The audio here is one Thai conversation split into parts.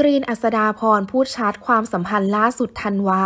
กรีนอัสดาพรพูดชาร์จความสัมพันธ์ล่าสุดทันวา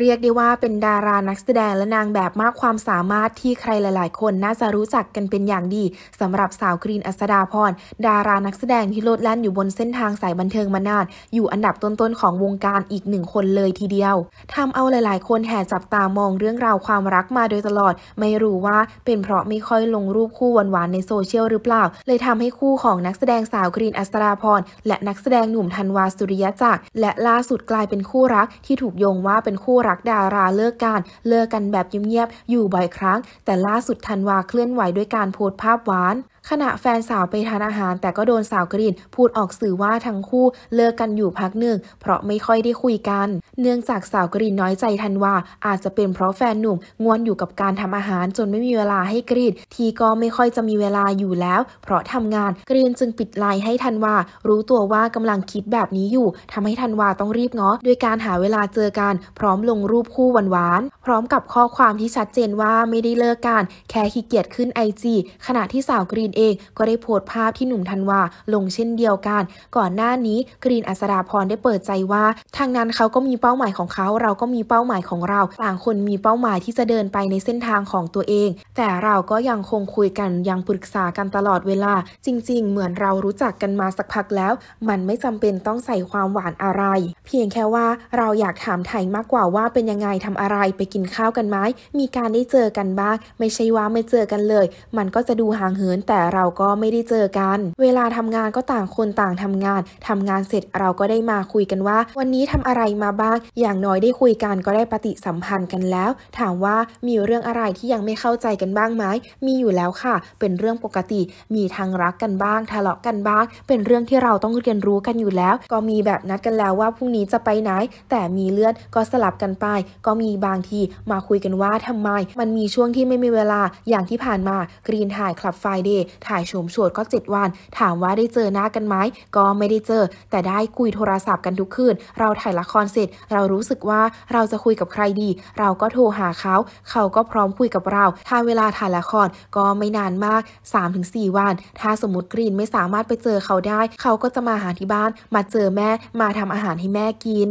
เรียกได้ว่าเป็นดารานักแสดงและนางแบบมากความสามารถที่ใครหลายๆ คนน่าจะรู้จักกันเป็นอย่างดี สำหรับสาวกรีนอัสดาพร ดารานักแสดงที่โลดแล่นอยู่บนเส้นทางสายบันเทิงมานาน อยู่อันดับต้นๆของวงการอีกหนึ่งคนเลยทีเดียว ทำเอาหลาย ๆ คนแห่จับตามองเรื่องราวความรักมาโดยตลอด ไม่รู้ว่าเป็นเพราะไม่ค่อยลงรูปคู่หวานๆในโซเชียลหรือเปล่า เลยทำให้คู่ของนักแสดงสาวกรีนอัสดาพร และนักแสดงหนุ่มธันวาสุริยะจักร และล่าสุดกลายเป็นคู่รักที่ถูกโยงว่าเป็นคู่รักดาราเลิกกันเลิกกันแบบเงียบๆอยู่บ่อยครั้ง แต่ล่าสุดธันวาเคลื่อนไหวด้วยการโพสต์ภาพหวานขณะแฟนสาวไปทานอาหารแต่ก็โดนสาวกรีนพูดออกสื่อว่าทั้งคู่เลิกกันอยู่พักหนึ่งเพราะไม่ค่อยได้คุยกัน เนื่องจากสาวกรีนน้อยใจทันว่าอาจจะเป็นเพราะแฟนหนุ่มงวนอยู่กับการทำอาหารจนไม่มีเวลาให้กรีนทีก็ไม่ค่อยจะมีเวลาอยู่แล้ว เพราะทำงานกรีนจึงปิดไลน์ให้ทันว่ารู้ตัวว่ากำลังคิดแบบนี้อยู่ทำให้ทันว่าต้องรีบง้อด้วยการหาเวลาเจอกันพร้อมลงรูปคู่หวานๆพร้อมกับข้อความที่ชัดเจนว่าไม่ได้เลิกกันแค่ขี้เกียจขึ้นไอจีขณะที่สาวกรีนเองก็ได้โพสต์ภาพที่หนุ่มธันวา ลงเช่นเดียวกัน ก่อนหน้านี้ กรีนอัสราพรได้เปิดใจว่าทางนั้นเขาก็มีเป้าหมายของเขาเราก็มีเป้าหมายของเราต่างคนมีเป้าหมายที่จะเดินไปในเส้นทางของตัวเอง แต่เราก็ยังคงคุยกันยังปรึกษากันตลอดเวลา จริงๆ เหมือนเรารู้จักกันมาสักพักแล้ว มันไม่จำเป็นต้องใส่ความหวานอะไร เพียงแค่ว่าเราอยากถามไทยมากกว่าว่า เป็นยังไงทำอะไรไปกินข้าวกันไหมมีการได้เจอกันบ้างไม่ใช่ว่าไม่เจอกันเลย มันก็จะดูห่างเหินแต่เราก็ไม่ได้เจอกัน เวลาทำงานก็ต่างคนต่างทำงาน ทำงานเสร็จเราก็ได้มาคุยกันว่า วันนี้ทำอะไรมาบ้าง อย่างน้อยได้คุยกันก็ได้ปฏิสัมพันธ์กันแล้ว ถามว่ามีเรื่องอะไรที่ยังไม่เข้าใจกันบ้างไหมมีอยู่แล้วค่ะ เป็นเรื่องปกติ มีทางรักกันบ้าง ทะเลาะกันบ้าง เป็นเรื่องที่เราต้องเรียนรู้กันอยู่แล้ว ก็มีแบบนัดกันแล้วว่าพรุ่งนี้จะไปไหน แต่มีเลื่อนก็สลับกันไป ก็มีบางทีมาคุยกันว่าทำไม มันมีช่วงที่ไม่มีเวลา อย่างที่ผ่านมากรีนถ่ายคลับไฟเดย์ถ่ายโฉมชวดก็ 7 วัน ถามว่าได้เจอหน้ากันไหมก็ไม่ได้เจอ แต่ได้คุยโทรศัพท์กันทุกคืน เราถ่ายละครเสร็จ เรารู้สึกว่าเราจะคุยกับใครดี เราก็โทรหาเขา เขาก็พร้อมคุยกับเรา ถ้าเวลาถ่ายละครก็ไม่นานมาก 3-4 วัน ถ้าสมมติกรีนไม่สามารถไปเจอเขาได้ เขาก็จะมาหาที่บ้าน มาเจอแม่ มาทำอาหารให้แม่กิน